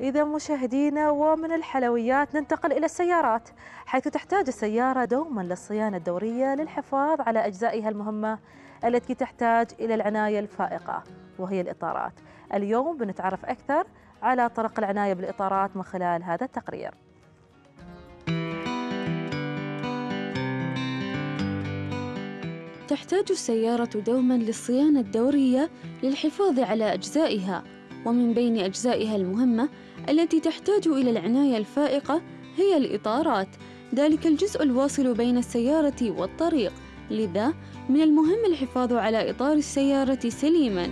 إذا مشاهدينا ومن الحلويات ننتقل إلى السيارات حيث تحتاج السيارة دوما للصيانة الدورية للحفاظ على أجزائها المهمة التي تحتاج إلى العناية الفائقة وهي الإطارات اليوم بنتعرف أكثر على طرق العناية بالإطارات من خلال هذا التقرير تحتاج السيارة دوما للصيانة الدورية للحفاظ على أجزائها ومن بين أجزائها المهمة التي تحتاج إلى العناية الفائقة هي الإطارات ذلك الجزء الواصل بين السيارة والطريق لذا من المهم الحفاظ على إطار السيارة سليماً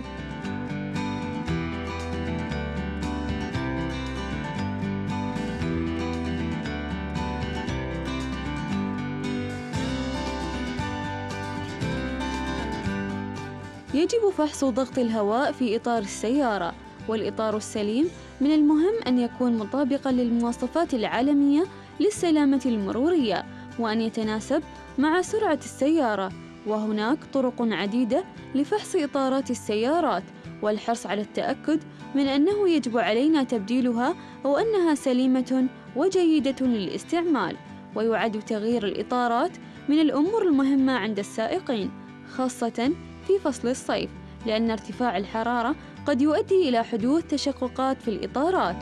يجب فحص ضغط الهواء في إطار السيارة والإطار السليم من المهم أن يكون مطابقا للمواصفات العالمية للسلامة المرورية وأن يتناسب مع سرعة السيارة وهناك طرق عديدة لفحص إطارات السيارات والحرص على التأكد من أنه يجب علينا تبديلها أو أنها سليمة وجيدة للاستعمال ويعد تغيير الإطارات من الأمور المهمة عند السائقين خاصة في فصل الصيف لأن ارتفاع الحرارة قد يؤدي إلى حدوث تشققات في الإطارات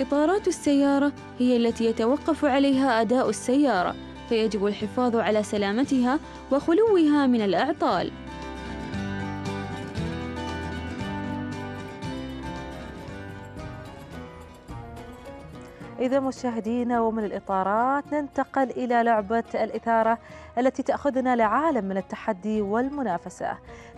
إطارات السيارة هي التي يتوقف عليها أداء السيارة فيجب الحفاظ على سلامتها وخلوها من الأعطال إذا مشاهدينا ومن الإطارات ننتقل إلى لعبة الإثارة التي تأخذنا لعالم من التحدي والمنافسة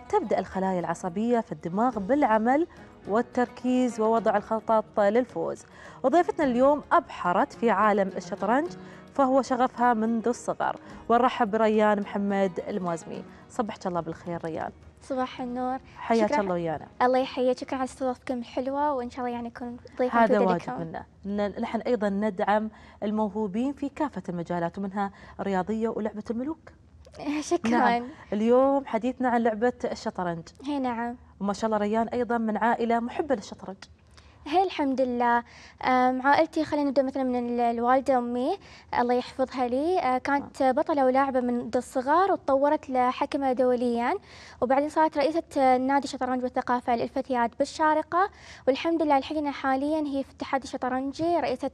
تبدأ الخلايا العصبية في الدماغ بالعمل والتركيز ووضع الخطط للفوز وضيفتنا اليوم أبحرت في عالم الشطرنج فهو شغفها منذ الصغر ونرحب بريان محمد الموازمي صبحت الله بالخير ريان صباح النور حياك الله ويانا الله يحييك شكرا على استضافتكم الحلوه وان شاء الله يعني يكون ضيف هذا واجب منا نحن ايضا ندعم الموهوبين في كافه المجالات ومنها الرياضيه ولعبه الملوك شكرا نعم. اليوم حديثنا عن لعبه الشطرنج اي نعم وما شاء الله ريان ايضا من عائله محبه للشطرنج هي الحمد لله مع عائلتي خلينا نبدا مثلا من الوالده امي الله يحفظها لي أه، كانت نعم. بطله ولاعبه من الصغار وتطورت لحكمه دوليا وبعدين صارت رئيسه نادي الشطرنج والثقافه للفتيات بالشارقه والحمد لله الحين حاليا هي في اتحاد الشطرنجي رئيسه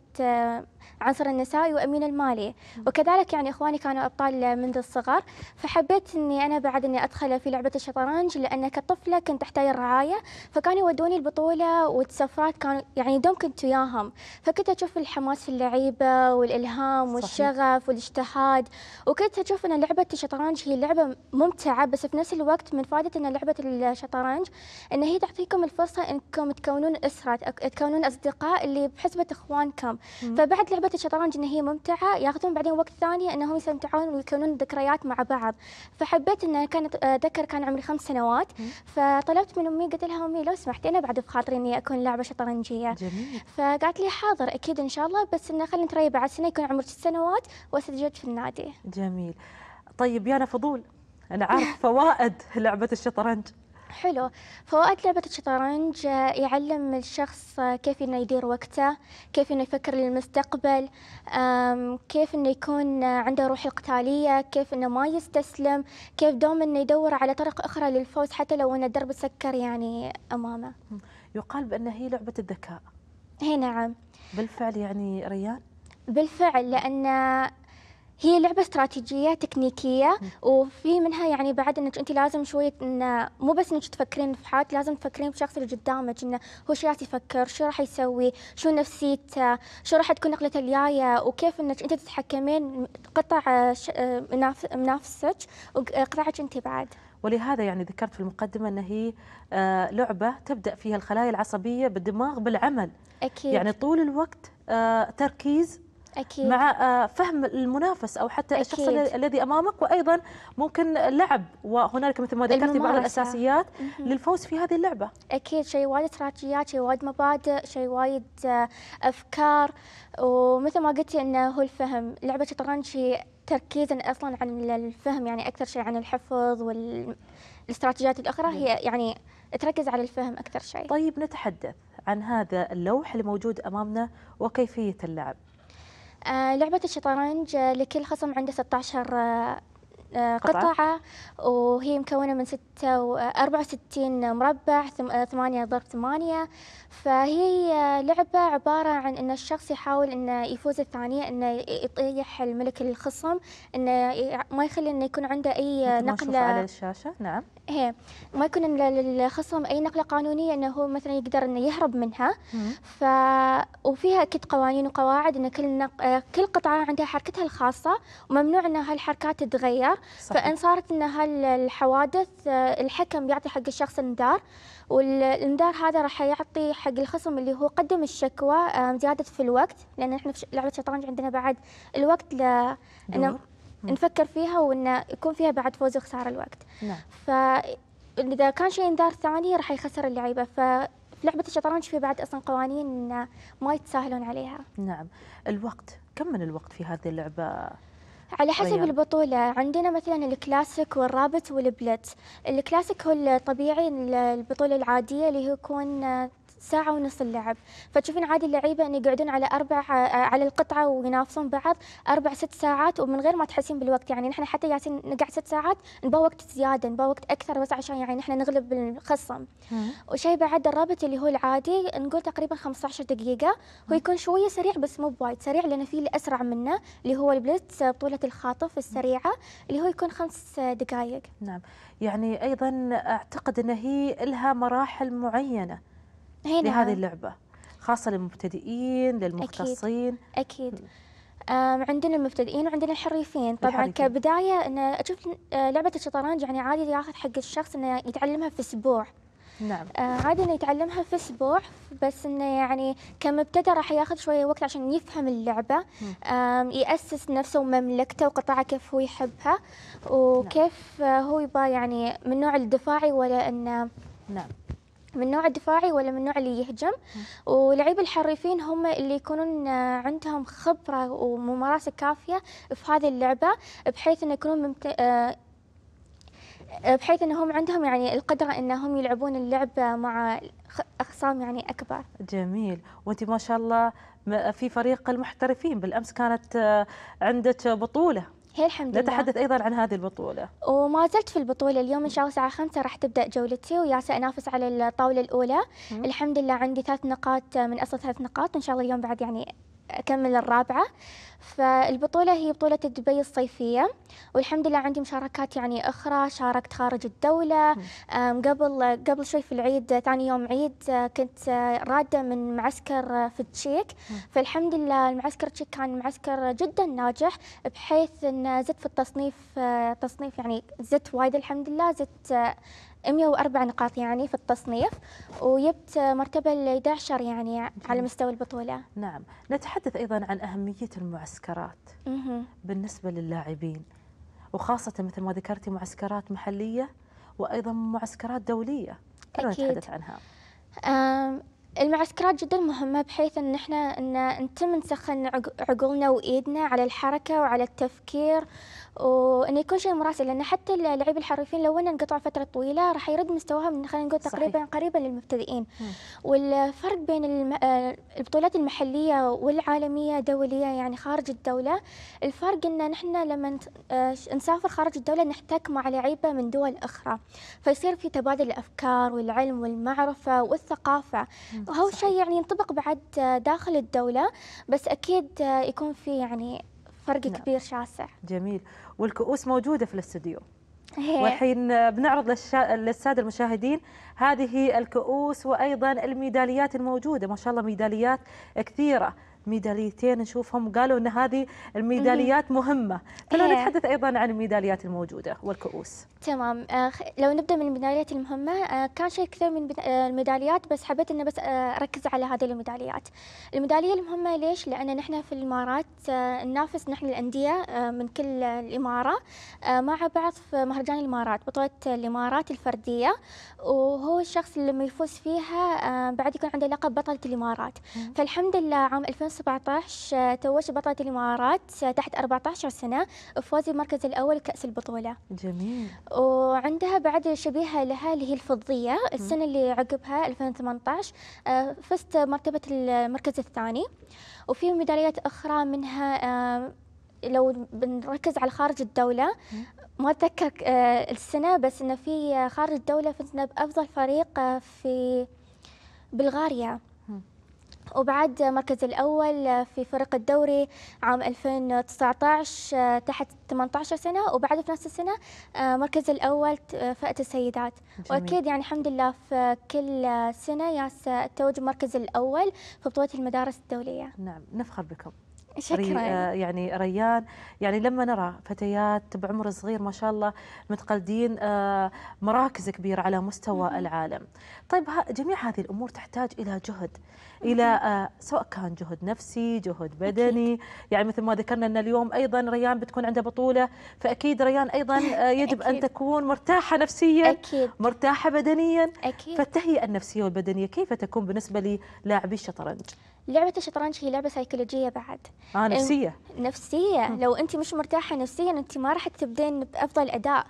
عنصر النسائي وامين المالي وكذلك يعني اخواني كانوا ابطال منذ الصغر فحبيت اني انا بعد اني ادخل في لعبه الشطرنج لان كطفله كنت احتاج الرعايه فكانوا يودوني البطوله والسفرات كانوا يعني دوم كنت وياهم فكنت اشوف الحماس في اللعيبه والالهام والشغف صحيح. والاجتهاد وكنت اشوف ان لعبه الشطرنج هي لعبه ممتعه بس في نفس الوقت من فائده ان لعبه الشطرنج ان هي تعطيكم الفرصه انكم تكونون اسره تكونون اصدقاء اللي بحسبه اخوانكم فبعد لعبة الشطرنج إن هي ممتعة ياخذون بعدين وقت ثاني إنهم يستمتعون ويكونون ذكريات مع بعض فحبيت إن كانت آه، أتذكر كان عمري خمس سنوات فطلبت من أمي قلت لها أمي لو سمحتي أنا بعد بخاطري إني أكون لعبة شطرنجية جميل فقالت لي حاضر أكيد إن شاء الله بس إنه خلينا نتريى بعد سنة يكون عمرك ست سنوات وأسجلت في النادي جميل طيب يا أنا فضول أنا عارف فوائد لعبة الشطرنج حلو فوائد لعبة الشطرنج آه، يعلم الشخص آه، كيف إنه يدير وقته كيف إنه يفكر للمستقبل كيف إنه يكون آه، عنده روح القتالية كيف إنه ما يستسلم كيف دوم إنه يدور على طرق أخرى للفوز حتى لو إن الدرب سكر يعني أمامه يقال بأن هي لعبة الذكاء هي نعم بالفعل يعني ريان بالفعل لأن هي لعبة استراتيجية تكنيكية وفي منها يعني بعد انك انت لازم شوية انه مو بس انك تفكرين في حالك لازم تفكرين في الشخص اللي قدامك انه هو شو راح يفكر، شو راح يسوي، شو نفسيته، شو راح تكون نقلته الجاية وكيف انك انت تتحكمين قطع منافسك وقطعك انت بعد. ولهذا يعني ذكرت في المقدمة أن هي آه، لعبة تبدأ فيها الخلايا العصبية بالدماغ بالعمل أكيد يعني طول الوقت آه، تركيز أكيد. مع آه، فهم المنافس أو حتى أكيد. الشخص الذي أمامك وأيضا ممكن لعب وهنالك مثل ما ذكرتي بعض الأساسيات للفوز في هذه اللعبة أكيد شيء وايد استراتيجيات شيء وايد مبادئ شيء وايد آه، أفكار ومثل ما قلتي أنه هو الفهم لعبة شطرنج تركيزا أصلا عن الفهم يعني أكثر شيء عن الحفظ والاستراتيجيات الأخرى هي يعني تركز على الفهم أكثر شيء طيب نتحدث عن هذا اللوح الموجود أمامنا وكيفية اللعب آه، لعبة الشطرنج آه، لكل خصم عنده 16 آه، قطعة, قطعة وهي مكونة من ستة و 64 مربع ثمانية ضرب ثمانية فهي لعبة عبارة عن أن الشخص يحاول أنه يفوز الثانية أنه يطيح الملك الخصم أنه ما يخلي أنه يكون عنده أي نقلة على الشاشة نعم ايه ما يكون للخصم اي نقله قانونيه انه هو مثلا يقدر انه يهرب منها ف وفيها اكيد قوانين وقواعد ان كل نق... آه، كل قطعه عندها حركتها الخاصه وممنوع ان هالحركات تتغير فان صارت ان هالحوادث آه، الحكم يعطي حق الشخص المدار والمدار هذا راح يعطي حق الخصم اللي هو قدم الشكوى آه، زياده في الوقت لان احنا في لعبه الشطرنج عندنا بعد الوقت ل... دور. نفكر فيها وان يكون فيها بعد فوز وخساره الوقت نعم فاذا كان شيء انذار ثاني راح يخسر اللعيبه ف في لعبة الشطرنج في بعد أصلا قوانين ما يتساهلون عليها. نعم، الوقت، كم من الوقت في هذه اللعبة؟ على حسب ريال. البطولة عندنا مثلا الكلاسيك والرابط والبلت الكلاسيك هو الطبيعي البطولة العادية اللي هو يكون ساعه ونص اللعب فتشوفين عادي اللعيبه ان يقعدون على اربع آه، على القطعه وينافسون بعض اربع ست ساعات ومن غير ما تحسين بالوقت يعني نحن حتى ياسين نقعد ست ساعات نبغى وقت زياده نبغى وقت اكثر بس عشان يعني نحن نغلب الخصم وشيء بعد الرابط اللي هو العادي نقول تقريبا 15 دقيقه هو يكون شويه سريع بس مو بوايد سريع لان في اللي اسرع منه اللي هو البليتس آه، بطوله الخاطف السريعه اللي هو يكون خمس دقائق نعم يعني ايضا اعتقد ان هي لها مراحل معينه نعم. لهذه اللعبة خاصة للمبتدئين للمختصين أكيد, أكيد. عندنا المبتدئين وعندنا الحريفين طبعا الحريفين. كبدايه ان اشوف آه، لعبه الشطرنج يعني عادي ياخذ حق الشخص انه يتعلمها في اسبوع نعم آه، عادي انه يتعلمها في اسبوع بس انه يعني كمبتدئ راح ياخذ شويه وقت عشان يفهم اللعبه ياسس نفسه ومملكته وقطعه كيف هو يحبها نعم. وكيف نعم. هو يبغى يعني من نوع الدفاعي ولا انه نعم من نوع الدفاعي ولا من نوع اللي يهجم ولعيب الحريفين هم اللي يكونون عندهم خبرة وممارسة كافية في هذه اللعبة بحيث أن يكونون ممت... آه، بحيث انهم عندهم يعني القدره انهم يلعبون اللعبه مع اخصام يعني اكبر. جميل، وانت ما شاء الله في فريق المحترفين بالامس كانت آه، عندك بطوله هي الحمد لله نتحدث أيضا عن هذه البطولة وما زلت في البطولة اليوم إن شاء الله الساعة 5 راح تبدأ جولتي ويا سأنافس على الطاولة الأولى مم. الحمد لله عندي ثلاث نقاط من أصل ثلاث نقاط ان شاء الله اليوم بعد يعني أكمل الرابعة فالبطولة هي بطولة دبي الصيفية والحمد لله عندي مشاركات يعني أخرى شاركت خارج الدولة قبل قبل شوي في العيد ثاني يوم عيد آه، كنت آه، رادة من معسكر آه، في التشيك فالحمد لله المعسكر التشيك كان معسكر جدا ناجح بحيث أن زدت في التصنيف تصنيف يعني زدت وايد الحمد لله زدت 104 نقاط يعني في التصنيف وجبت مرتبة ال 11 يعني على مستوى البطولة نعم نتحدث أيضا عن أهمية المعسكر معسكرات بالنسبة للاعبين وخاصة مثل ما ذكرتي معسكرات محلية وأيضا معسكرات دولية كيف نتحدث عنها المعسكرات جدا مهمة بحيث ان احنا ان نتم نسخن عقولنا وايدنا على الحركة وعلى التفكير وان يكون شيء مراسل لان حتى اللعيبة الحريفين لو ان انقطعوا فترة طويلة راح يرد مستواهم خلينا نقول تقريبا صحيح. قريبا للمبتدئين والفرق بين البطولات المحلية والعالمية دولية يعني خارج الدولة الفرق ان نحن لما آه، نسافر خارج الدولة نحتك مع لعيبة من دول اخرى فيصير في تبادل الافكار والعلم والمعرفة والثقافة وهو شيء يعني ينطبق بعد داخل الدولة بس أكيد يكون في يعني فرق نعم. كبير شاسع جميل والكؤوس موجودة في الاستوديو والحين بنعرض للساده المشاهدين هذه الكؤوس وايضا الميداليات الموجوده ما شاء الله ميداليات كثيره ميداليتين نشوفهم قالوا ان هذه الميداليات مهمه فلو إيه. نتحدث ايضا عن الميداليات الموجوده والكؤوس تمام آه، لو نبدا من الميداليات المهمه آه، كان شيء كثير من آه، الميداليات بس حبيت ان بس اركز على هذه الميداليات الميداليه المهمه ليش لان نحن في الامارات ننافس نحن الانديه من كل الاماره مع بعض في مهرجان الامارات بطوله الامارات الفرديه وهو الشخص اللي لما يفوز فيها بعد يكون عنده لقب بطله الامارات فالحمد لله عام 2017 آه، توجت بطلة الإمارات آه، تحت 14 سنة بفوزي بالمركز الأول كأس البطولة جميل وعندها بعد شبيهة لها اللي هي الفضية السنة اللي عقبها 2018 آه، فزت مرتبة المركز الثاني وفي ميداليات أخرى منها لو بنركز على خارج الدولة ما أتذكر السنة بس إنه في خارج الدولة فزنا بأفضل فريق في بلغاريا وبعد مركز الأول في فرق الدوري عام 2019 آه، تحت 18 سنة وبعد في نفس السنة آه، مركز الأول فئة آه، السيدات وأكيد يعني الحمد لله في كل سنة ياس التوج مركز الأول في بطولة المدارس الدولية نعم نفخر بكم شكرا آه، يعني ريان يعني لما نرى فتيات بعمر صغير ما شاء الله متقلدين آه، مراكز كبيرة على مستوى العالم طيب جميع هذه الأمور تحتاج إلى جهد إلى آه، سواء كان جهد نفسي جهد بدني يعني مثل ما ذكرنا أن اليوم أيضا ريان بتكون عندها بطولة فأكيد ريان أيضا يجب أن تكون مرتاحة نفسيا أكيد. مرتاحة بدنيا أكيد. فالتهيئة النفسية والبدنية كيف تكون بالنسبة للاعبي الشطرنج؟ لعبة الشطرنج هي لعبة سيكولوجية بعد اه نفسية نفسية لو انت مش مرتاحة نفسيا انت ما راح تبدين بافضل اداء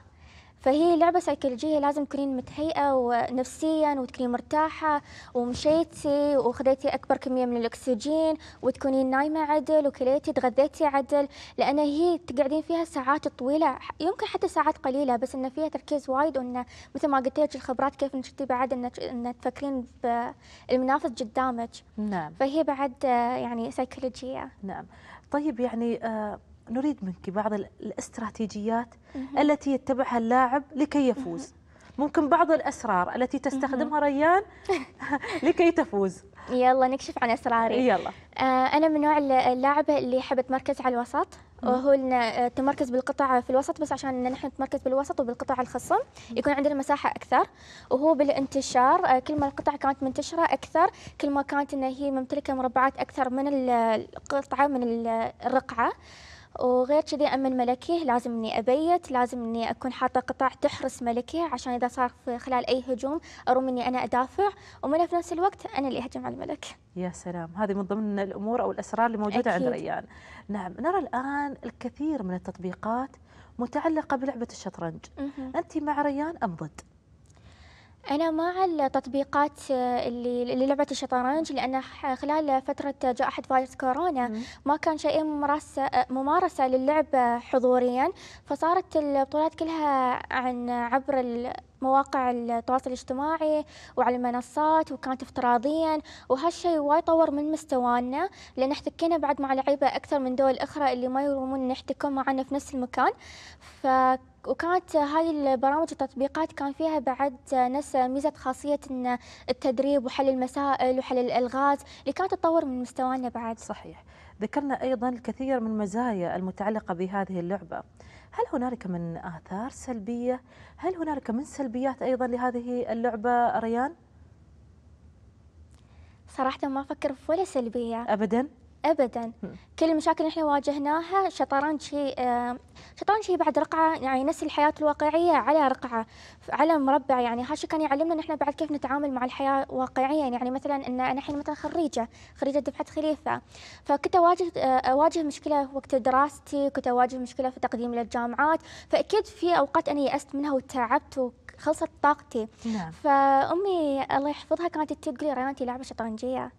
فهي لعبة سيكولوجية لازم تكونين متهيئة ونفسيا وتكونين مرتاحة ومشيتي وخذيتي أكبر كمية من الأكسجين وتكونين نايمة عدل وكليتي تغذيتي عدل لأن هي تقعدين فيها ساعات طويلة يمكن حتى ساعات قليلة بس إن فيها تركيز وايد وإن مثل ما قلت لك الخبرات كيف إنك بعد إن تفكرين بالمنافس قدامك نعم فهي بعد يعني سيكولوجية نعم طيب يعني آه نريد منك بعض الاستراتيجيات التي يتبعها اللاعب لكي يفوز ممكن بعض الأسرار التي تستخدمها ريان لكي تفوز يلا نكشف عن أسراري يلا آه أنا من نوع اللاعبة اللي أحب أتمركز على الوسط وهو التمركز آه، بالقطع في الوسط بس عشان نحن نتمركز بالوسط وبالقطع الخصم يكون عندنا مساحة أكثر وهو بالانتشار آه، كل ما القطع كانت منتشرة أكثر كل ما كانت إن هي ممتلكة مربعات أكثر من القطعة من الرقعة وغير كذي أمن ملكيه لازم إني أبيت لازم إني أكون حاطة قطع تحرس ملكيه عشان إذا صار في خلال أي هجوم أروم إني أنا أدافع ومن في نفس الوقت أنا اللي أهجم على الملك يا سلام هذه من ضمن الأمور أو الأسرار اللي موجودة أكيد. عند ريان نعم نرى الآن الكثير من التطبيقات متعلقة بلعبة الشطرنج أنت مع ريان أم ضد؟ أنا مع التطبيقات آه، اللي للعبة الشطرنج لأن خلال فترة جائحة فيروس كورونا ما كان شيء ممارسة آه، ممارسة للعبة حضوريا فصارت البطولات كلها عن عبر مواقع التواصل الاجتماعي وعلى المنصات وكانت افتراضيا وهالشيء وايد طور من مستوانا لان احتكينا بعد مع لعيبه اكثر من دول اخرى اللي ما يرومون نحتكم معنا في نفس المكان ف وكانت هذه البرامج التطبيقات كان فيها بعد نفس ميزه خاصيه ان التدريب وحل المسائل وحل الالغاز اللي كانت تطور من مستوانا بعد صحيح ذكرنا ايضا الكثير من المزايا المتعلقه بهذه اللعبه هل هنالك من اثار سلبيه هل هنالك من سلبيات ايضا لهذه اللعبه ريان صراحه ما افكر في ولا سلبيه ابدا ابدا كل المشاكل اللي احنا واجهناها شطرنج هي شطرنج هي بعد رقعه يعني نفس الحياه الواقعيه على رقعه على مربع يعني هذا كان يعلمنا ان احنا بعد كيف نتعامل مع الحياه واقعيا يعني مثلا ان انا الحين مثلا خريجه خريجه دفعه خليفه فكنت اواجه آه، اواجه مشكله وقت دراستي كنت اواجه مشكله في تقديمي للجامعات فاكيد في اوقات انا يأست منها وتعبت وخلصت طاقتي نعم. فامي الله يحفظها كانت تقول لي ريان انت لاعبه شطرنجيه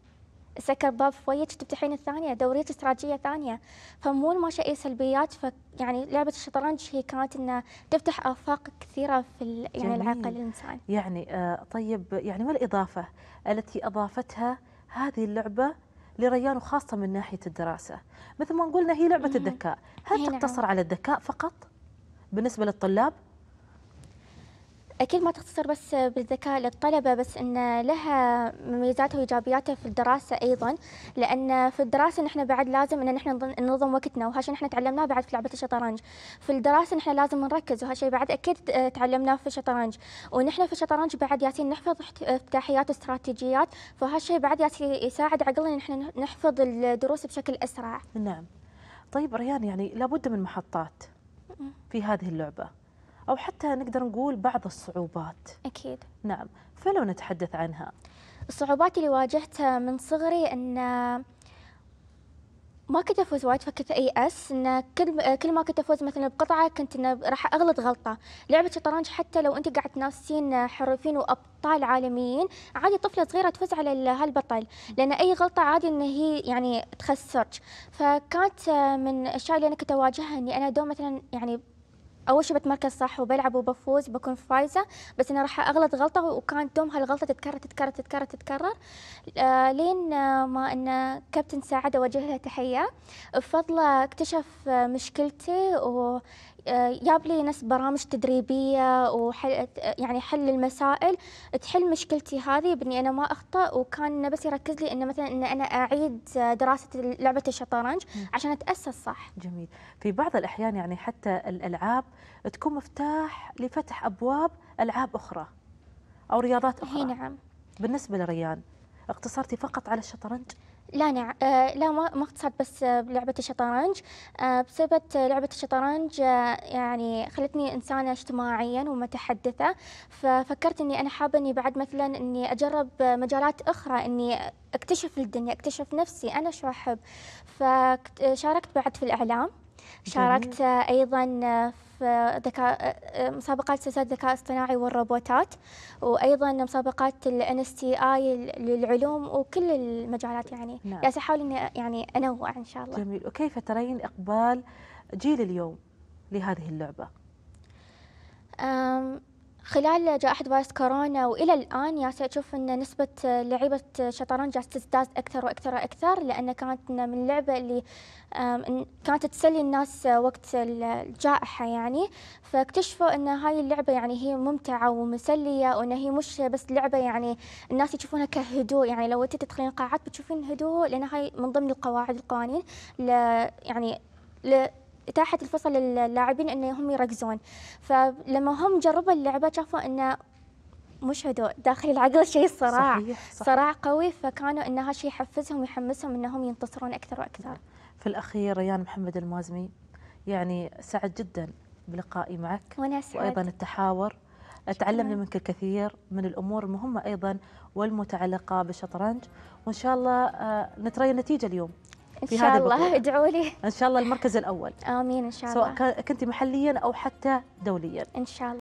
سكر باب في وجهك تفتحين الثانيه دوريه استراتيجيه ثانيه فمو ماشي اي سلبيات ف يعني لعبه الشطرنج هي كانت انه تفتح افاق كثيره في يعني العقل الانسان يعني آه طيب يعني ما الاضافه التي اضافتها هذه اللعبه لريان وخاصه من ناحيه الدراسه مثل ما قلنا هي لعبه الذكاء هل نعم. تقتصر نعم. على الذكاء فقط بالنسبه للطلاب أكيد ما تختصر بس بالذكاء للطلبة بس أن لها مميزاتها وإيجابياتها في الدراسة أيضا لأن في الدراسة نحن بعد لازم أن نحن ننظم وقتنا وهالشيء نحن تعلمناه بعد في لعبة الشطرنج في الدراسة نحن لازم نركز وهالشيء بعد أكيد تعلمناه في الشطرنج ونحن في الشطرنج بعد ياسين نحفظ افتتاحيات واستراتيجيات فهالشيء بعد ياسين يساعد عقلنا نحن نحفظ الدروس بشكل أسرع نعم طيب ريان يعني لابد من محطات في هذه اللعبة أو حتى نقدر نقول بعض الصعوبات أكيد نعم فلو نتحدث عنها الصعوبات اللي واجهتها من صغري أن ما كنت افوز وايد فكنت ايأس ان كل كل ما كنت افوز مثلا بقطعه كنت راح اغلط غلطه، لعبه شطرنج حتى لو انت قاعد تنافسين حرفين وابطال عالميين، عادي طفله صغيره تفوز على هالبطل، لان اي غلطه عادي ان هي يعني تخسرك، فكانت من الاشياء اللي انا كنت اواجهها اني انا دوم مثلا يعني اول شيء بتمركز صح وبلعب وبفوز بكون فايزه بس انا راح اغلط غلطه وكان دوم هالغلطه تتكرر تتكرر تتكرر تتكرر آه لين آه، ما ان كابتن ساعد اوجه لها تحيه بفضله اكتشف مشكلتي و جاب لي ناس برامج تدريبيه وحل يعني حل المسائل تحل مشكلتي هذه باني انا ما اخطا وكان بس يركز لي انه مثلا ان انا اعيد دراسه لعبه الشطرنج عشان اتاسس صح. جميل، في بعض الاحيان يعني حتى الالعاب تكون مفتاح لفتح ابواب العاب اخرى او رياضات اخرى. اي نعم. بالنسبه لريان اقتصرتي فقط على الشطرنج؟ لا نع... آه، لا ما ما اقتصرت بس بلعبة الشطرنج آه، بسبب لعبة الشطرنج آه، يعني خلتني إنسانة اجتماعيا ومتحدثة ففكرت إني أنا حابة إني بعد مثلا إني أجرب مجالات أخرى إني أكتشف الدنيا أكتشف نفسي أنا شو أحب فشاركت بعد في الإعلام شاركت أيضا ذكاء آه، مسابقات سلسله الذكاء الاصطناعي والروبوتات وايضا مسابقات الان اس تي اي للعلوم وكل المجالات يعني نعم. يعني احاول اني يعني انوع ان شاء الله جميل وكيف ترين اقبال جيل اليوم لهذه اللعبه؟ خلال جائحة فيروس كورونا وإلى الآن ياسر تشوف أن نسبة لعبة شطرنج جالسة تزداد أكثر وأكثر وأكثر لأن كانت من اللعبة اللي كانت تسلي الناس وقت الجائحة يعني فاكتشفوا أن هاي اللعبة يعني هي ممتعة ومسلية وأن هي مش بس لعبة يعني الناس يشوفونها كهدوء يعني لو أنت تدخلين قاعات بتشوفين هدوء لأن هاي من ضمن القواعد القوانين يعني اتاحه الفرصه للاعبين ان هم يركزون فلما هم جربوا اللعبه شافوا انه مش هدوء داخل العقل شيء صراع صحيح صح. صراع قوي فكانوا ان هالشيء يحفزهم ويحمسهم انهم ينتصرون اكثر واكثر في الاخير ريان محمد المازمي يعني سعد جدا بلقائي معك وانا سعد وايضا التحاور تعلمنا منك الكثير من الامور المهمه ايضا والمتعلقه بالشطرنج وان شاء الله آه، نتري النتيجه اليوم في إن شاء الله ادعوا لي إن شاء الله المركز الأول آمين إن شاء الله سواء كنت محليا أو حتى دوليا إن شاء الله